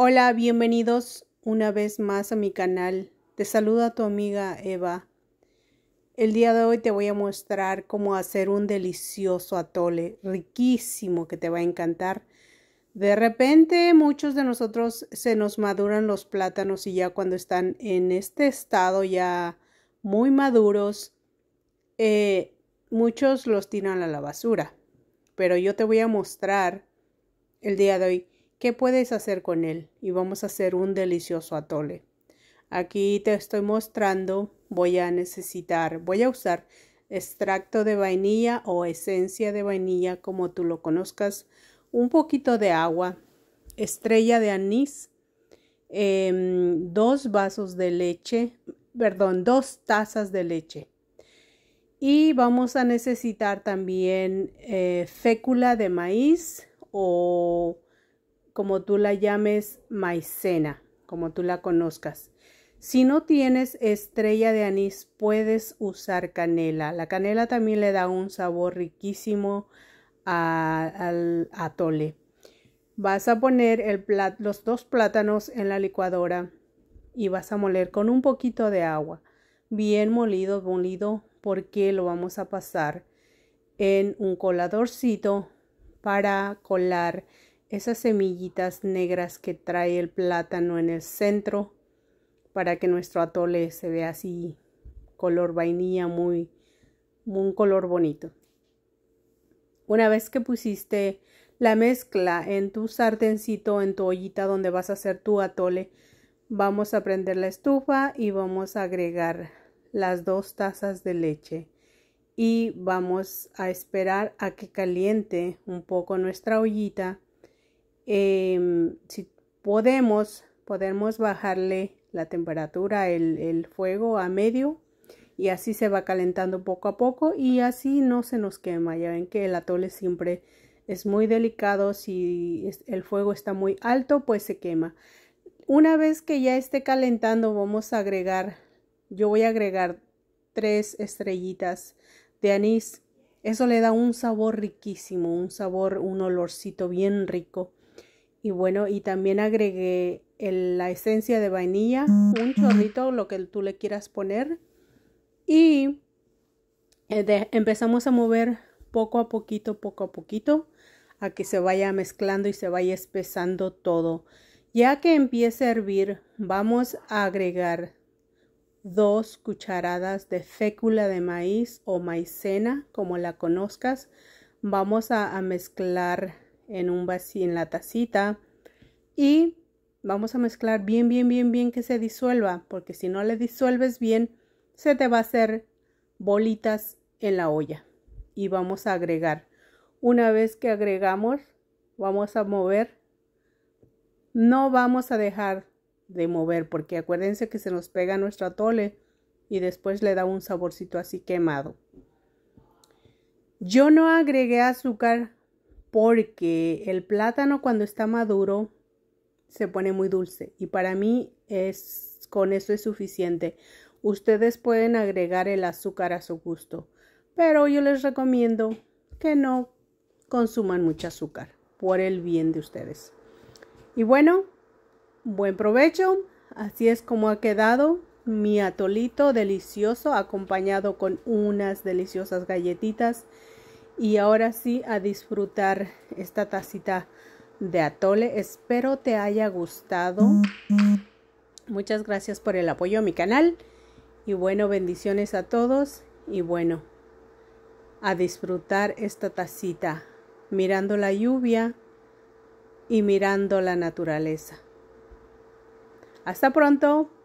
Hola, bienvenidos una vez más a mi canal. Te saluda tu amiga Eva. El día de hoy te voy a mostrar cómo hacer un delicioso atole riquísimo que te va a encantar. De repente muchos de nosotros se nos maduran los plátanos y ya cuando están en este estado ya muy maduros, eh, muchos los tiran a la basura. Pero yo te voy a mostrar el día de hoy ¿Qué puedes hacer con él? Y vamos a hacer un delicioso atole. Aquí te estoy mostrando, voy a necesitar, voy a usar extracto de vainilla o esencia de vainilla, como tú lo conozcas, un poquito de agua, estrella de anís, em, dos vasos de leche, perdón, dos tazas de leche. Y vamos a necesitar también eh, fécula de maíz o como tú la llames maicena, como tú la conozcas. Si no tienes estrella de anís, puedes usar canela. La canela también le da un sabor riquísimo al atole. Vas a poner los dos plátanos en la licuadora y vas a moler con un poquito de agua. Bien molido, molido, porque lo vamos a pasar en un coladorcito para colar esas semillitas negras que trae el plátano en el centro para que nuestro atole se vea así color vainilla muy un color bonito. Una vez que pusiste la mezcla en tu sartencito, en tu ollita donde vas a hacer tu atole, vamos a prender la estufa y vamos a agregar las dos tazas de leche y vamos a esperar a que caliente un poco nuestra ollita Em, si podemos, podemos bajarle la temperatura, el fuego a medio y así se va calentando poco a poco y así no se nos quema. Ya ven que el atole siempre es muy delicado, si el fuego está muy alto pues se quema. Una vez que ya esté calentando vamos a agregar, yo voy a agregar tres estrellitas de anís. Eso le da un sabor riquísimo, un sabor, un olorcito bien rico. Y bueno, y también agregué la esencia de vainilla, un chorrito, lo que tú le quieras poner. Y eh, empezamos a mover poco a poquito, poco a poquito, a que se vaya mezclando y se vaya espesando todo. Ya que empiece a hervir, vamos a agregar dos cucharadas de fécula de maíz o maicena, como la conozcas. Vamos a, a mezclar en un vacío, en la tacita y vamos a mezclar bien, bien, bien, bien que se disuelva, porque si no le disuelves bien, se te va a hacer bolitas en la olla. Y vamos a agregar. Una vez que agregamos, vamos a mover. No vamos a dejar de mover, porque acuérdense que se nos pega nuestro atole y después le da un saborcito así quemado. Yo no agregué azúcar porque el plátano cuando está maduro se pone muy dulce y para mí es con eso es suficiente. Ustedes pueden agregar el azúcar a su gusto, pero yo les recomiendo que no consuman mucho azúcar por el bien de ustedes. Y bueno, buen provecho. Así es como ha quedado mi atolito delicioso acompañado con unas deliciosas galletitas y ahora sí a disfrutar esta tacita de atole. Espero te haya gustado. Muchas gracias por el apoyo a mi canal. Y bueno, bendiciones a todos. Y bueno, a disfrutar esta tacita, mirando la lluvia y mirando la naturaleza. Hasta pronto.